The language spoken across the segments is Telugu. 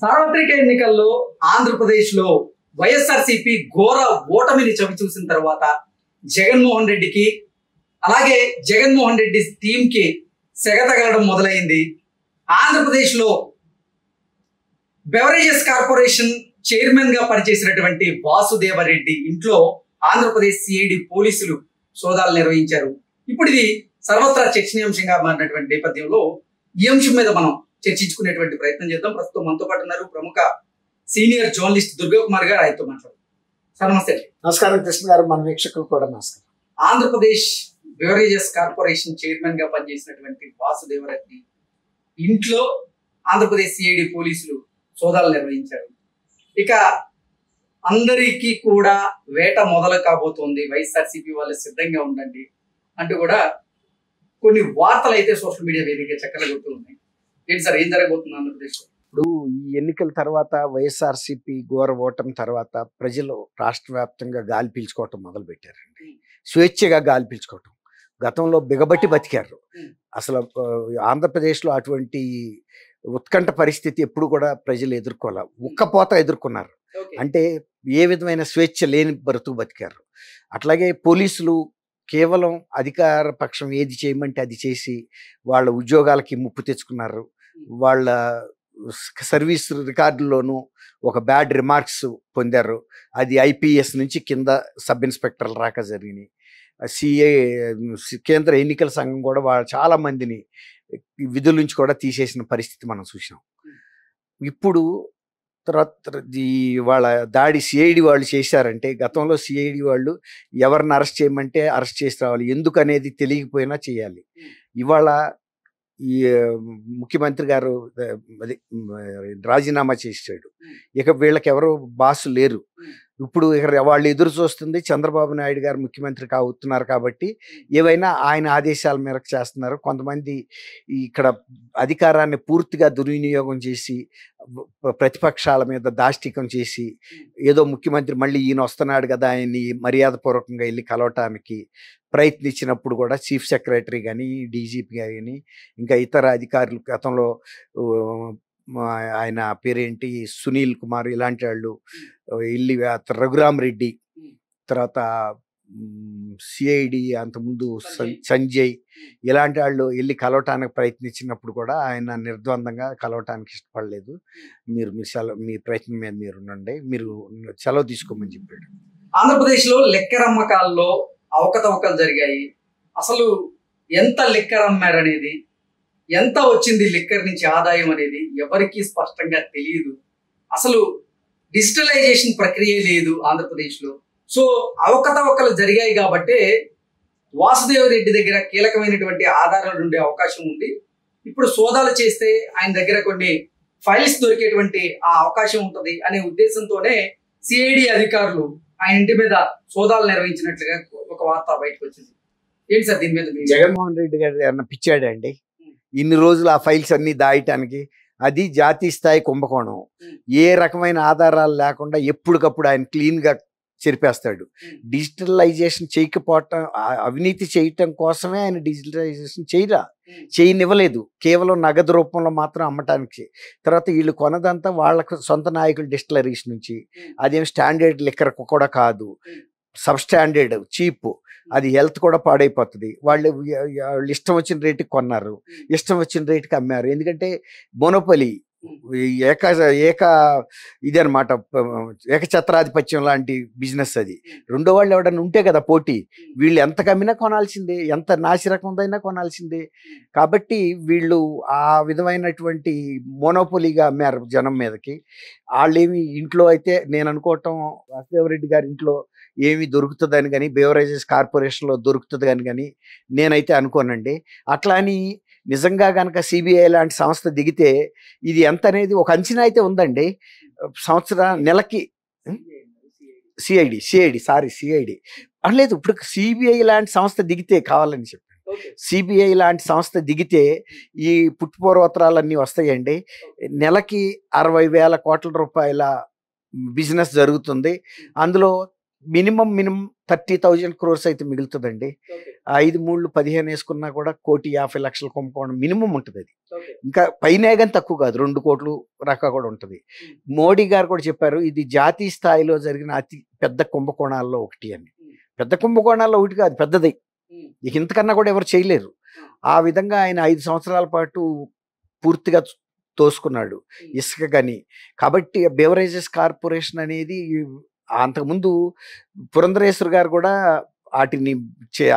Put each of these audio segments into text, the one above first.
సార్వత్రిక ఎన్నికల్లో ఆంధ్రప్రదేశ్లో వైఎస్ఆర్సిపి ఘోర ఓటమిని చూసిన తర్వాత జగన్మోహన్ రెడ్డికి అలాగే జగన్మోహన్ రెడ్డి టీంకి సెగతగలడం మొదలైంది ఆంధ్రప్రదేశ్లో బెవరేజెస్ కార్పొరేషన్ చైర్మన్ గా పనిచేసినటువంటి వాసుదేవరెడ్డి ఇంట్లో ఆంధ్రప్రదేశ్ సిఐడి పోలీసులు సోదాలు నిర్వహించారు ఇప్పుడు ఇది సర్వత్రా చర్చనీయాంశంగా మారినటువంటి నేపథ్యంలో ఈ అంశం మీద మనం చర్చించుకునేటువంటి ప్రయత్నం చేద్దాం ప్రస్తుతం మనతో పాటు ఉన్నారు ప్రముఖ సీనియర్ జర్నలిస్ట్ దుర్గా కుమార్ గారు ఆయనతో మాట్లాడుతున్నారు సార్ నమస్తే నమస్కారం కృష్ణ గారు మన వీక్షకులు కూడా నమస్కారం ఆంధ్రప్రదేశ్ బెవరేజెస్ కార్పొరేషన్ చైర్మన్ గా పనిచేసినటువంటి వాసుదేవరెడ్డి ఇంట్లో ఆంధ్రప్రదేశ్ సిఐడి పోలీసులు సోదాలు నిర్వహించారు ఇక అందరికీ కూడా వేట మొదలు కాబోతోంది వైఎస్ఆర్సీపీ వాళ్ళు సిద్ధంగా ఉండండి అంటూ కూడా కొన్ని వార్తలు అయితే సోషల్ మీడియా వేదిక చక్కగా కొడుతూ ఉన్నాయి ఏంటి సార్ ఏం జరగబోతుంది ఆంధ్రప్రదేశ్లో ఇప్పుడు ఈ ఎన్నికల తర్వాత వైఎస్ఆర్సీపీ ఘోర ఓటమి తర్వాత ప్రజలు రాష్ట్ర వ్యాప్తంగా గాలి పీల్చుకోవటం మొదలుపెట్టారండి స్వేచ్ఛగా గాలి పీల్చుకోవటం గతంలో బిగబట్టి బతికారు అసలు ఆంధ్రప్రదేశ్లో అటువంటి ఉత్కంఠ పరిస్థితి ఎప్పుడు కూడా ప్రజలు ఎదుర్కోలే ఉక్కపోత ఎదుర్కొన్నారు అంటే ఏ విధమైన స్వేచ్ఛ లేని బ్రతుకు బతికారు అట్లాగే పోలీసులు కేవలం అధికార పక్షం ఏది చేయమంటే అది చేసి వాళ్ళ ఉద్యోగాలకి ముప్పు తెచ్చుకున్నారు వాళ్ళ సర్వీస్ రికార్డులోనూ ఒక బ్యాడ్ రిమార్క్స్ పొందారు అది ఐపీఎస్ నుంచి కింద సబ్ ఇన్స్పెక్టర్ రాక జరిగినాయి సిఏ కేంద్ర ఎన్నికల సంఘం కూడా వాళ్ళ చాలా మందిని విధుల నుంచి కూడా తీసేసిన పరిస్థితి మనం చూసినాం ఇప్పుడు తర్వాత వాళ్ళ దాడి సిఐడి వాళ్ళు చేశారంటే గతంలో సిఐడి వాళ్ళు ఎవరిని అరెస్ట్ చేయమంటే అరెస్ట్ చేసి రావాలి ఎందుకు అనేది తెలియకపోయినా చేయాలి ఇవాళ ఈ ముఖ్యమంత్రి గారు రాజీనామా చేసాడు ఇక వీళ్ళకి ఎవరు బాసు లేరు ఇప్పుడు ఇక్కడ వాళ్ళు ఎదురు చూస్తుంది చంద్రబాబు నాయుడు గారు ముఖ్యమంత్రి అవుతున్నారు కాబట్టి ఏవైనా ఆయన ఆదేశాల మేరకు చేస్తున్నారు కొంతమంది ఇక్కడ అధికారాన్ని పూర్తిగా దుర్వినియోగం చేసి ప్రతిపక్షాల మీద దాష్టికం చేసి ఏదో ముఖ్యమంత్రి మళ్ళీ ఈయన వస్తున్నాడు కదా ఆయన్ని మర్యాదపూర్వకంగా వెళ్ళి కలవటానికి ప్రయత్నించినప్పుడు కూడా చీఫ్ సెక్రటరీ కానీ డీజీపీ కానీ ఇంకా ఇతర అధికారులు గతంలో ఆయన పేరేంటి సునీల్ కుమార్ ఇలాంటి వాళ్ళు ఇల్లి రఘురామ్ రెడ్డి తర్వాత సిఐడి అంతకుముందు సంజయ్ ఇలాంటి వాళ్ళు వెళ్ళి కలవటానికి ప్రయత్నించినప్పుడు కూడా ఆయన నిర్ద్వందంగా కలవటానికి ఇష్టపడలేదు మీరు మీ సెలవు మీ ప్రయత్నం మీద మీరు ఉండండి మీరు సెలవు తీసుకోమని చెప్పాడు ఆంధ్రప్రదేశ్లో లెక్కరమ్మకాల్లో అవకతవకలు జరిగాయి అసలు ఎంత అనేది ఎంత వచ్చింది లిక్కర్ నుంచి ఆదాయం అనేది ఎవరికీ స్పష్టంగా తెలియదు అసలు డిజిటలైజేషన్ ప్రక్రియ లేదు ఆంధ్రప్రదేశ్లో సో అవకతవకలు జరిగాయి కాబట్టే వాసుదేవ రెడ్డి దగ్గర కీలకమైనటువంటి ఆధారాలు ఉండే అవకాశం ఉంది ఇప్పుడు సోదాలు చేస్తే ఆయన దగ్గర కొన్ని ఫైల్స్ దొరికేటువంటి ఆ అవకాశం ఉంటుంది అనే ఉద్దేశంతోనే సిఐడి అధికారులు ఆయన ఇంటి మీద సోదాలు నిర్వహించినట్లుగా ఒక వార్త బయటకు వచ్చింది ఏంటి సార్ దీని మీద జగన్మోహన్ రెడ్డి గారు ఏమన్నా పిచ్చాడండి ఇన్ని రోజులు ఆ ఫైల్స్ అన్నీ దాయటానికి అది జాతీయ స్థాయి కుంభకోణం ఏ రకమైన ఆధారాలు లేకుండా ఎప్పటికప్పుడు ఆయన క్లీన్గా చెరిపేస్తాడు డిజిటలైజేషన్ చేయకపోవటం అవినీతి చేయటం కోసమే ఆయన డిజిటలైజేషన్ చేయరా చేయనివ్వలేదు కేవలం నగదు రూపంలో మాత్రం అమ్మటానికి తర్వాత వీళ్ళు కొనదంతా వాళ్ళకు సొంత నాయకులు డిజిటలైజేషన్ నుంచి అదేం స్టాండర్డ్ లిక్కర్ కూడా కాదు సబ్స్టాండర్డ్ చీప్ అది హెల్త్ కూడా పాడైపోతుంది వాళ్ళు వాళ్ళు ఇష్టం వచ్చిన రేటుకి కొన్నారు ఇష్టం వచ్చిన రేటుకి అమ్మారు ఎందుకంటే మోనోపలి ఏక ఏక అనమాట ఏకఛత్రాధిపత్యం లాంటి బిజినెస్ అది రెండో వాళ్ళు ఎవడన్నా ఉంటే కదా పోటీ వీళ్ళు ఎంత కమ్మినా కొనాల్సిందే ఎంత నాసిరకందైనా కొనాల్సిందే కాబట్టి వీళ్ళు ఆ విధమైనటువంటి మోనోపొలిగా అమ్మారు జనం మీదకి వాళ్ళేమి ఇంట్లో అయితే నేను అనుకోవటం వాసుదేవరెడ్డి గారి ఇంట్లో ఏమి దొరుకుతుందని కానీ బేవరేజెస్ కార్పొరేషన్లో దొరుకుతుంది కానీ కానీ నేనైతే అనుకోనండి అట్లా అని నిజంగా కనుక సిబిఐ లాంటి సంస్థ దిగితే ఇది ఎంత అనేది ఒక అంచనా అయితే ఉందండి సంవత్సర నెలకి సిఐడి సిఐడి సారీ సిఐడి అనలేదు ఇప్పుడు సిబిఐ లాంటి సంస్థ దిగితే కావాలని చెప్పి సిబిఐ లాంటి సంస్థ దిగితే ఈ పుట్టుపోర్వత్రాలన్నీ వస్తాయండి నెలకి అరవై వేల కోట్ల రూపాయల బిజినెస్ జరుగుతుంది అందులో minimum minimum thirty thousand crores అయితే మిగులుతుందండి ఐదు మూడు పదిహేను వేసుకున్నా కూడా కోటి యాభై లక్షల కుంభకోణం మినిమం ఉంటుంది అది ఇంకా పైన కానీ తక్కువ కాదు రెండు కోట్లు రక కూడా ఉంటుంది మోడీ గారు కూడా చెప్పారు ఇది జాతీయ స్థాయిలో జరిగిన అతి పెద్ద కుంభకోణాల్లో ఒకటి అని పెద్ద కుంభకోణాల్లో ఒకటి కాదు పెద్దది ఇక ఇంతకన్నా కూడా ఎవరు చేయలేరు ఆ విధంగా ఆయన ఐదు సంవత్సరాల పాటు పూర్తిగా తోసుకున్నాడు ఇసుక కానీ కాబట్టి బెవరేజెస్ కార్పొరేషన్ అనేది అంతకుముందు పురంధరేశ్వర్ గారు కూడా వాటిని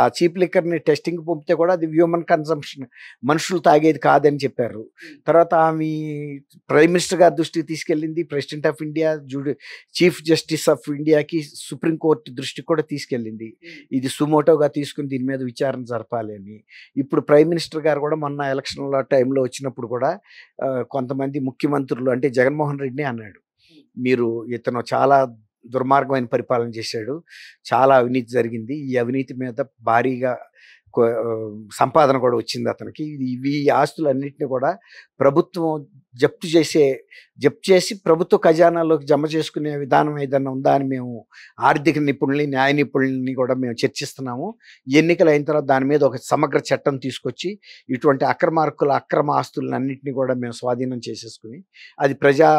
ఆ చీప్ లిక్కర్ని టెస్టింగ్ పంపితే కూడా అది హ్యూమన్ కన్సంప్షన్ మనుషులు తాగేది కాదని చెప్పారు తర్వాత ఆమె ప్రైమ్ మినిస్టర్ గారి దృష్టికి తీసుకెళ్ళింది ప్రెసిడెంట్ ఆఫ్ ఇండియా జూడి చీఫ్ జస్టిస్ ఆఫ్ ఇండియాకి సుప్రీంకోర్టు దృష్టికి కూడా తీసుకెళ్ళింది ఇది సుమోటోగా తీసుకుని దీని మీద విచారణ జరపాలి అని ఇప్పుడు ప్రైమ్ మినిస్టర్ గారు కూడా మొన్న ఎలక్షన్ల టైంలో వచ్చినప్పుడు కూడా కొంతమంది ముఖ్యమంత్రులు అంటే జగన్మోహన్ రెడ్డి అన్నాడు మీరు ఇతను చాలా దుర్మార్గమైన పరిపాలన చేశాడు చాలా అవినీతి జరిగింది ఈ అవినీతి మీద భారీగా సంపాదన కూడా వచ్చింది అతనికి ఇవి ఆస్తులన్నింటినీ కూడా ప్రభుత్వం జప్తు చేసే జప్తు చేసి ప్రభుత్వ ఖజానాలోకి జమ చేసుకునే విధానం ఏదైనా ఉందా అని మేము ఆర్థిక నిపుణుల్ని న్యాయ నిపుణుల్ని కూడా మేము చర్చిస్తున్నాము ఎన్నికలు అయిన తర్వాత దాని మీద ఒక సమగ్ర చట్టం తీసుకొచ్చి ఇటువంటి అక్రమార్కుల అక్రమ అన్నింటినీ కూడా మేము స్వాధీనం చేసేసుకుని అది ప్రజా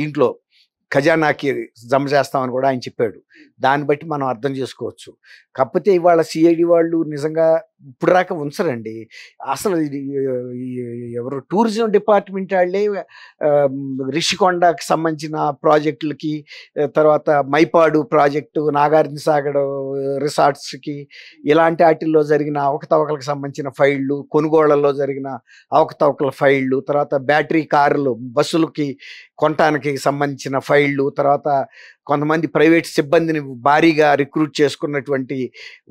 దీంట్లో ఖజానాకి జమ చేస్తామని కూడా ఆయన చెప్పాడు దాన్ని బట్టి మనం అర్థం చేసుకోవచ్చు కాకపోతే ఇవాళ సిఐడి వాళ్ళు నిజంగా ఇప్పుడు రాక ఉంచరండి అసలు ఎవరు టూరిజం డిపార్ట్మెంట్ వాళ్ళే రిషికొండకి సంబంధించిన ప్రాజెక్టులకి తర్వాత మైపాడు ప్రాజెక్టు నాగార్జున సాగర్ రిసార్ట్స్కి ఇలాంటి వాటిల్లో జరిగిన అవకతవకలకు సంబంధించిన ఫైళ్ళు కొనుగోళ్లలో జరిగిన అవకతవకల ఫైళ్ళు తర్వాత బ్యాటరీ కార్లు బస్సులకి కొనటానికి సంబంధించిన ఫైళ్ళు తర్వాత కొంతమంది ప్రైవేట్ సిబ్బందిని భారీగా రిక్రూట్ చేసుకున్నటువంటి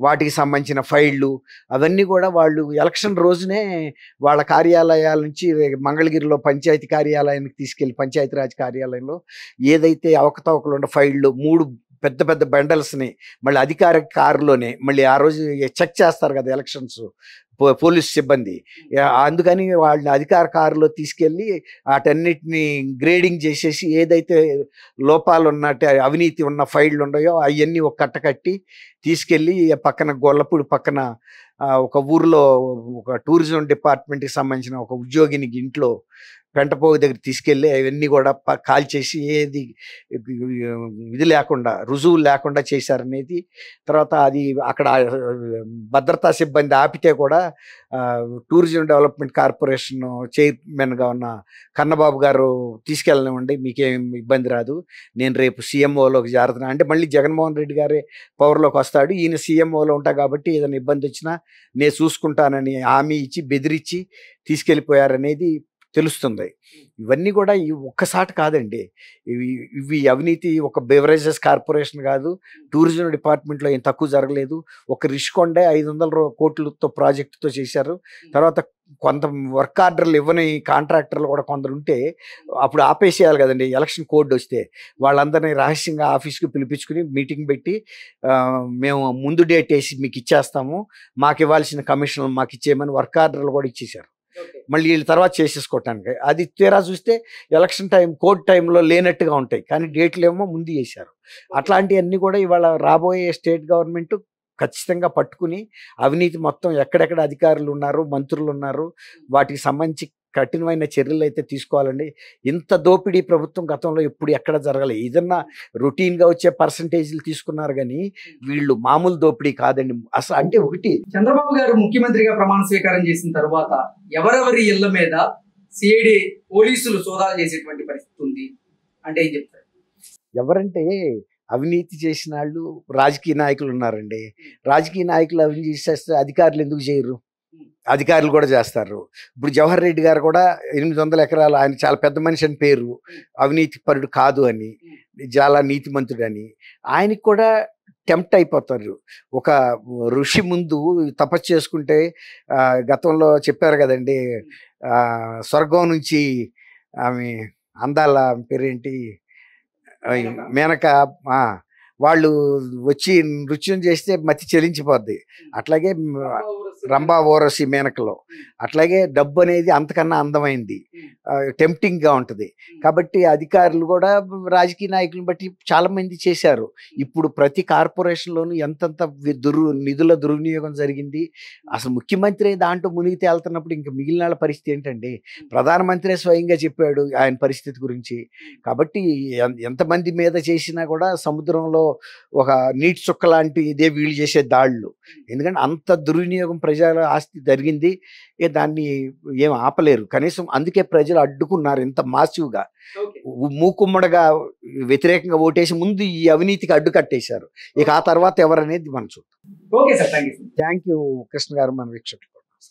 వాటికి సంబంధించిన ఫైళ్ళు అవన్నీ కూడా వాళ్ళు ఎలక్షన్ రోజునే వాళ్ళ కార్యాలయాల నుంచి మంగళగిరిలో పంచాయతీ కార్యాలయానికి తీసుకెళ్ళి పంచాయతీరాజ్ కార్యాలయంలో ఏదైతే అవకతవకలు ఉన్న ఫైళ్ళు మూడు పెద్ద పెద్ద బండల్స్ని మళ్ళీ అధికార కారులోనే మళ్ళీ ఆ రోజు చెక్ చేస్తారు కదా ఎలక్షన్స్ పోలీస్ సిబ్బంది అందుకని వాళ్ళని అధికార కారులో తీసుకెళ్ళి వాటన్నిటిని గ్రేడింగ్ చేసేసి ఏదైతే లోపాలు ఉన్నట్టే అవినీతి ఉన్న ఫైళ్ళు ఉన్నాయో అవన్నీ ఒక కట్ట కట్టి తీసుకెళ్ళి పక్కన గొల్లపూడి పక్కన ఒక ఊర్లో ఒక టూరిజం డిపార్ట్మెంట్కి సంబంధించిన ఒక ఉద్యోగిని ఇంట్లో పెంటపోగు దగ్గర తీసుకెళ్ళి అవన్నీ కూడా కాల్ చేసి ఏది ఇది లేకుండా రుజువు లేకుండా చేశారనేది తర్వాత అది అక్కడ భద్రతా సిబ్బంది ఆపితే కూడా టూరిజం డెవలప్మెంట్ కార్పొరేషన్ చైర్మన్గా ఉన్న కన్నబాబు గారు తీసుకెళ్ళనివ్వండి మీకేం ఇబ్బంది రాదు నేను రేపు సీఎంఓలోకి జారుతున్నాను అంటే మళ్ళీ జగన్మోహన్ రెడ్డి గారే పవర్లోకి వస్తాడు ఈయన సీఎంఓలో ఉంటా కాబట్టి ఏదైనా ఇబ్బంది వచ్చినా నేను చూసుకుంటానని హామీ ఇచ్చి బెదిరించి తీసుకెళ్ళిపోయారనేది తెలుస్తుంది ఇవన్నీ కూడా ఈ ఒక్కసాట కాదండి ఇవి ఇవి అవినీతి ఒక బెవరేజెస్ కార్పొరేషన్ కాదు టూరిజం డిపార్ట్మెంట్లో ఏం తక్కువ జరగలేదు ఒక రిష్కొండే ఐదు వందల కోట్లతో ప్రాజెక్టుతో చేశారు తర్వాత కొంత వర్క్ ఆర్డర్లు ఇవ్వని కాంట్రాక్టర్లు కూడా కొందరు ఉంటే అప్పుడు ఆపేసేయాలి కదండి ఎలక్షన్ కోడ్ వస్తే వాళ్ళందరినీ రహస్యంగా ఆఫీస్కి పిలిపించుకుని మీటింగ్ పెట్టి మేము ముందు డేట్ వేసి మీకు ఇచ్చేస్తాము మాకు ఇవ్వాల్సిన కమిషన్లు మాకు ఇచ్చేయమని వర్క్ ఆర్డర్లు కూడా ఇచ్చేశారు మళ్ళీ వీళ్ళ తర్వాత చేసేసుకోవటానికి అది తీరా చూస్తే ఎలక్షన్ టైం కోర్టు టైంలో లేనట్టుగా ఉంటాయి కానీ డేట్లు ఏమో ముందు చేశారు అట్లాంటివన్నీ కూడా ఇవాళ రాబోయే స్టేట్ గవర్నమెంట్ ఖచ్చితంగా పట్టుకుని అవినీతి మొత్తం ఎక్కడెక్కడ అధికారులు ఉన్నారు మంత్రులు ఉన్నారు వాటికి సంబంధించి కఠినమైన చర్యలు అయితే తీసుకోవాలండి ఇంత దోపిడీ ప్రభుత్వం గతంలో ఎప్పుడు ఎక్కడ జరగలే ఏదన్నా రొటీన్గా వచ్చే పర్సంటేజీలు తీసుకున్నారు కానీ వీళ్ళు మామూలు దోపిడీ కాదండి అసలు అంటే ఒకటి చంద్రబాబు గారు ముఖ్యమంత్రిగా ప్రమాణ స్వీకారం చేసిన తర్వాత ఎవరెవరి ఇళ్ల మీద సిఐడి పోలీసులు సోదాలు చేసేటువంటి పరిస్థితి ఉంది అంటే ఏం చెప్తారు ఎవరంటే అవినీతి చేసిన వాళ్ళు రాజకీయ నాయకులు ఉన్నారండి రాజకీయ నాయకులు అవినీతి చేసేస్తే అధికారులు ఎందుకు చేయరు అధికారులు కూడా చేస్తారు ఇప్పుడు జవహర్ రెడ్డి గారు కూడా ఎనిమిది వందల ఎకరాలు ఆయన చాలా పెద్ద మనిషి అని పేరు అవినీతి పరుడు కాదు అని చాలా అని ఆయనకి కూడా టెంప్ట్ అయిపోతారు ఒక ఋషి ముందు తపస్సు చేసుకుంటే గతంలో చెప్పారు కదండి స్వర్గం నుంచి ఆమె అందాల పేరేంటి మేనక వాళ్ళు వచ్చి నృత్యం చేస్తే మతి చెలించిపోద్ది అట్లాగే రంభా ఓరసి మేనకలో అట్లాగే డబ్బు అనేది అంతకన్నా అందమైంది టెంప్టింగ్గా ఉంటుంది కాబట్టి అధికారులు కూడా రాజకీయ నాయకులను బట్టి చాలామంది చేశారు ఇప్పుడు ప్రతి కార్పొరేషన్లోనూ ఎంతంత దుర్ నిధుల దుర్వినియోగం జరిగింది అసలు ముఖ్యమంత్రి దాంట్లో మునిగి తేలుతున్నప్పుడు ఇంకా మిగిలిన పరిస్థితి ఏంటండి ప్రధానమంత్రి స్వయంగా చెప్పాడు ఆయన పరిస్థితి గురించి కాబట్టి ఎంతమంది మీద చేసినా కూడా సముద్రంలో ఒక నీటి చుక్క లాంటి ఇదే వీళ్ళు చేసే దాళ్ళు ఎందుకంటే అంత దుర్వినియోగం ప్రజల ఆస్తి జరిగింది దాన్ని ఏం ఆపలేరు కనీసం అందుకే ప్రజలు అడ్డుకున్నారు ఇంత మాసివ్గా మూకుమ్మడగా వ్యతిరేకంగా ఓటేసి ముందు ఈ అవినీతికి అడ్డు కట్టేశారు ఇక ఆ తర్వాత ఎవరనేది మనం చూద్దాం థ్యాంక్ యూ కృష్ణ గారు మన వీక్షకులు